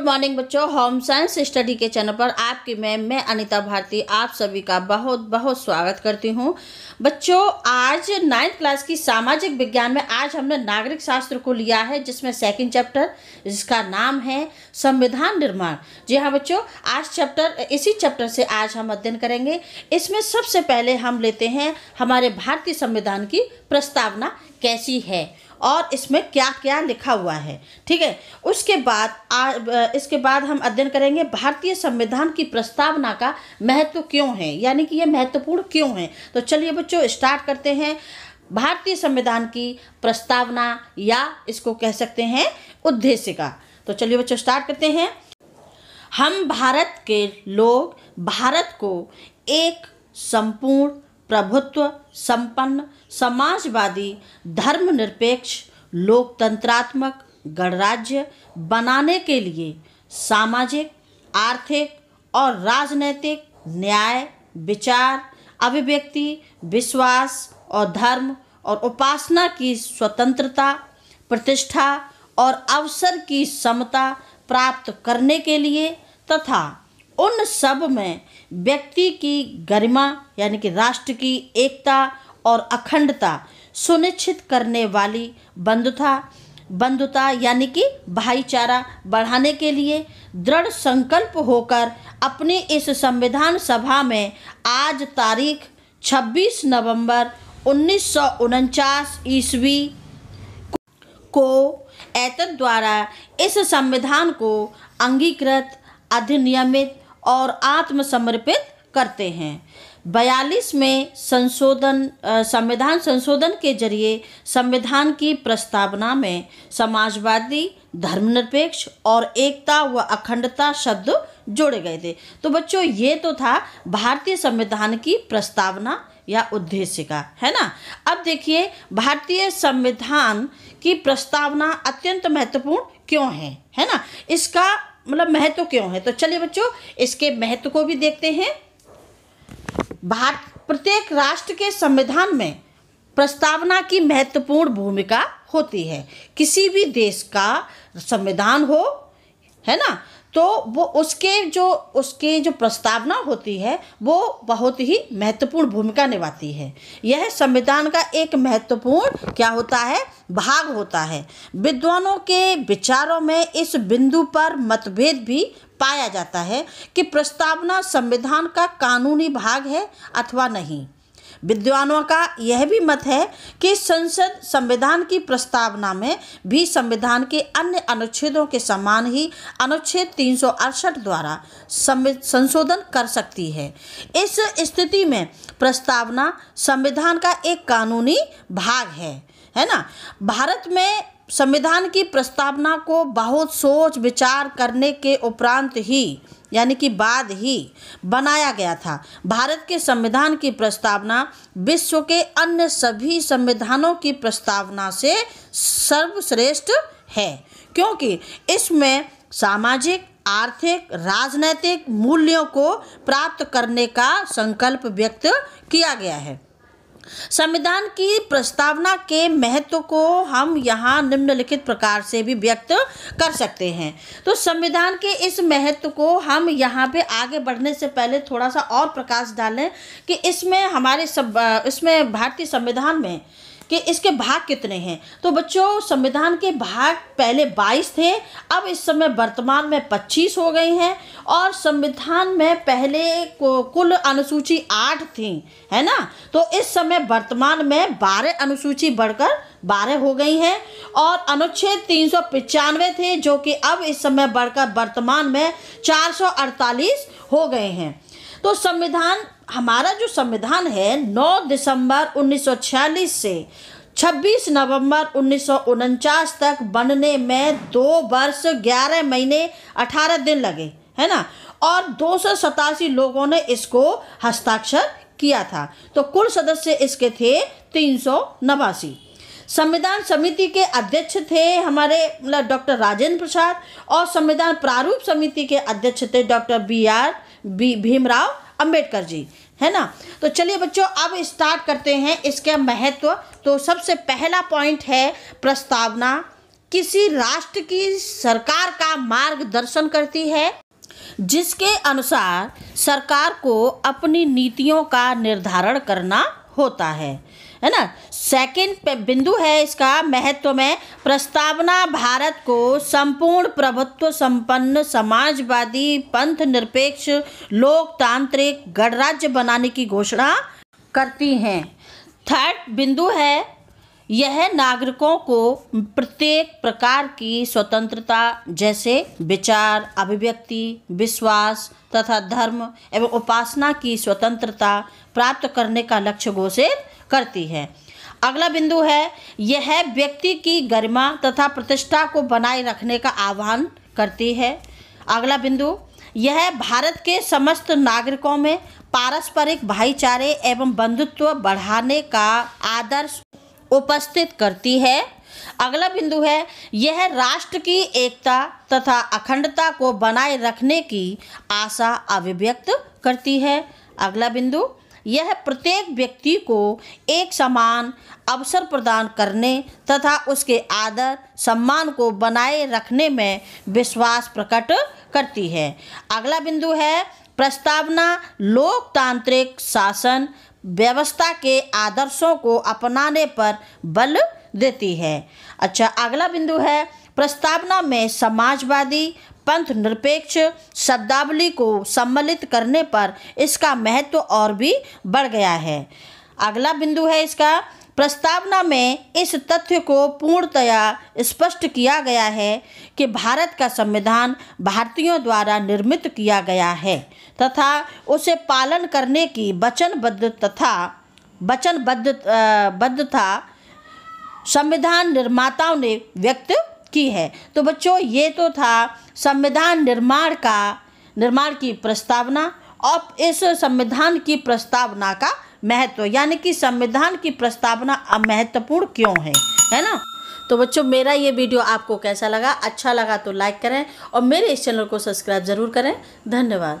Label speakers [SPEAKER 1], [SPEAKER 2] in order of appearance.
[SPEAKER 1] good morning बच्चों home science study के channel पर आपकी मैम मैं अनिता भारती आप सभी का बहुत बहुत स्वागत करती हूं बच्चों आज नाइन्थ क्लास की सामाजिक विज्ञान में आज हमने नागरिक शास्त्र को लिया है जिसमें सेकंड चैप्टर जिसका नाम है संविधान निर्माण जी हाँ बच्चों आज चैप्टर इसी चैप्टर से आज हम अध्ययन करेंगे इसमें सबसे पहले हम लेते हैं हमारे भारतीय संविधान की प्रस्तावना कैसी है और इसमें क्या क्या लिखा हुआ है ठीक है उसके बाद आ, इसके बाद हम अध्ययन करेंगे भारतीय संविधान की प्रस्तावना का महत्व क्यों है यानी कि यह महत्वपूर्ण क्यों है तो चलिए बच्चों स्टार्ट करते हैं भारतीय संविधान की प्रस्तावना या इसको कह सकते हैं उद्देश्य का तो चलिए बच्चों स्टार्ट करते हैं हम भारत के लोग भारत को एक संपूर्ण प्रभुत्व संपन्न समाजवादी धर्मनिरपेक्ष लोकतंत्रात्मक गणराज्य बनाने के लिए सामाजिक आर्थिक और राजनैतिक न्याय विचार अभिव्यक्ति विश्वास और धर्म और उपासना की स्वतंत्रता प्रतिष्ठा और अवसर की समता प्राप्त करने के लिए तथा उन सब में व्यक्ति की गरिमा यानी कि राष्ट्र की एकता और अखंडता सुनिश्चित करने वाली बंधुता बंधुता यानी कि भाईचारा बढ़ाने के लिए दृढ़ संकल्प होकर अपने इस संविधान सभा में आज तारीख 26 नवंबर उन्नीस ईस्वी को एतद द्वारा इस संविधान को अंगीकृत अधिनियमित और आत्मसमर्पित करते हैं बयालीस में संशोधन संविधान संशोधन के जरिए संविधान की प्रस्तावना में समाजवादी धर्मनिरपेक्ष और एकता व अखंडता शब्द जोड़े गए थे तो बच्चों ये तो था भारतीय संविधान की प्रस्तावना या उद्देश्य का है ना अब देखिए भारतीय संविधान की प्रस्तावना अत्यंत महत्वपूर्ण क्यों है है ना इसका मतलब महत्व क्यों है तो चलिए बच्चों इसके महत्व को भी देखते हैं भारत प्रत्येक राष्ट्र के संविधान में प्रस्तावना की महत्वपूर्ण भूमिका होती है किसी भी देश का संविधान हो है ना तो वो उसके जो उसकी जो प्रस्तावना होती है वो बहुत ही महत्वपूर्ण भूमिका निभाती है यह संविधान का एक महत्वपूर्ण क्या होता है भाग होता है विद्वानों के विचारों में इस बिंदु पर मतभेद भी पाया जाता है कि प्रस्तावना संविधान का कानूनी भाग है अथवा नहीं विद्वानों का यह भी मत है कि संसद संविधान की प्रस्तावना में भी संविधान के अन्य अनुच्छेदों के समान ही अनुच्छेद तीन द्वारा संशोधन कर सकती है इस स्थिति में प्रस्तावना संविधान का एक कानूनी भाग है है ना भारत में संविधान की प्रस्तावना को बहुत सोच विचार करने के उपरांत ही यानी कि बाद ही बनाया गया था भारत के संविधान की प्रस्तावना विश्व के अन्य सभी संविधानों की प्रस्तावना से सर्वश्रेष्ठ है क्योंकि इसमें सामाजिक आर्थिक राजनैतिक मूल्यों को प्राप्त करने का संकल्प व्यक्त किया गया है संविधान की प्रस्तावना के महत्व को हम यहाँ निम्नलिखित प्रकार से भी व्यक्त कर सकते हैं तो संविधान के इस महत्व को हम यहाँ पे आगे बढ़ने से पहले थोड़ा सा और प्रकाश डालें कि इसमें हमारे सब इसमें भारतीय संविधान में कि इसके भाग कितने हैं तो बच्चों संविधान के भाग पहले 22 थे अब इस समय वर्तमान में 25 हो गए हैं और संविधान में पहले कुल अनुसूची आठ थी है ना तो इस समय वर्तमान में बारह अनुसूची बढ़कर बारह हो गई हैं और अनुच्छेद तीन सौ पचानवे थे जो कि अब इस समय बढ़कर वर्तमान में चार सौ अड़तालीस हो गए हैं तो संविधान हमारा जो संविधान है 9 दिसंबर 1946 से 26 नवंबर उन्नीस तक बनने में दो वर्ष 11 महीने 18 दिन लगे है ना और दो लोगों ने इसको हस्ताक्षर किया था तो कुल सदस्य इसके थे तीन संविधान समिति के अध्यक्ष थे हमारे मतलब डॉक्टर राजेंद्र प्रसाद और संविधान प्रारूप समिति के अध्यक्ष थे doctor B R B Bhimrao Ambedkar ji है ना तो चलिए बच्चों अब स्टार्ट करते हैं इसके महत्व तो सबसे पहला पॉइंट है प्रस्तावना किसी राष्ट्र की सरकार का मार्गदर्शन करती है जिसके अनुसार सरकार को अपनी नीतियों का निर्धारण करना होता है है ना सेकंड बिंदु है इसका महत्व में प्रस्तावना भारत को संपूर्ण प्रभुत्व संपन्न समाजवादी पंथ निरपेक्ष लोकतांत्रिक गणराज्य बनाने की घोषणा करती हैं थर्ड बिंदु है यह नागरिकों को प्रत्येक प्रकार की स्वतंत्रता जैसे विचार अभिव्यक्ति विश्वास तथा धर्म एवं उपासना की स्वतंत्रता प्राप्त करने का लक्ष्य घोषित करती है अगला बिंदु है यह व्यक्ति की गरिमा तथा प्रतिष्ठा को बनाए रखने का आह्वान करती है अगला बिंदु यह भारत के समस्त नागरिकों में पारस्परिक भाईचारे एवं बंधुत्व बढ़ाने का आदर्श उपस्थित करती है अगला बिंदु है यह राष्ट्र की एकता तथा अखंडता को बनाए रखने की आशा अभिव्यक्त करती है अगला बिंदु यह प्रत्येक व्यक्ति को एक समान अवसर प्रदान करने तथा उसके आदर सम्मान को बनाए रखने में विश्वास प्रकट करती है अगला बिंदु है प्रस्तावना लोकतांत्रिक शासन व्यवस्था के आदर्शों को अपनाने पर बल देती है अच्छा अगला बिंदु है प्रस्तावना में समाजवादी पंथ निरपेक्ष शब्दावली को सम्मिलित करने पर इसका महत्व और भी बढ़ गया है अगला बिंदु है इसका प्रस्तावना में इस तथ्य को पूर्णतया स्पष्ट किया गया है कि भारत का संविधान भारतीयों द्वारा निर्मित किया गया है तथा उसे पालन करने की वचनबद्ध तथा वचनबद्ध बद्धता संविधान निर्माताओं ने व्यक्त की है तो बच्चों ये तो था संविधान निर्माण का निर्माण की प्रस्तावना और इस संविधान की प्रस्तावना का महत्व यानी कि संविधान की प्रस्तावना अब महत्वपूर्ण क्यों है है ना तो बच्चों मेरा ये वीडियो आपको कैसा लगा अच्छा लगा तो लाइक करें और मेरे इस चैनल को सब्सक्राइब ज़रूर करें धन्यवाद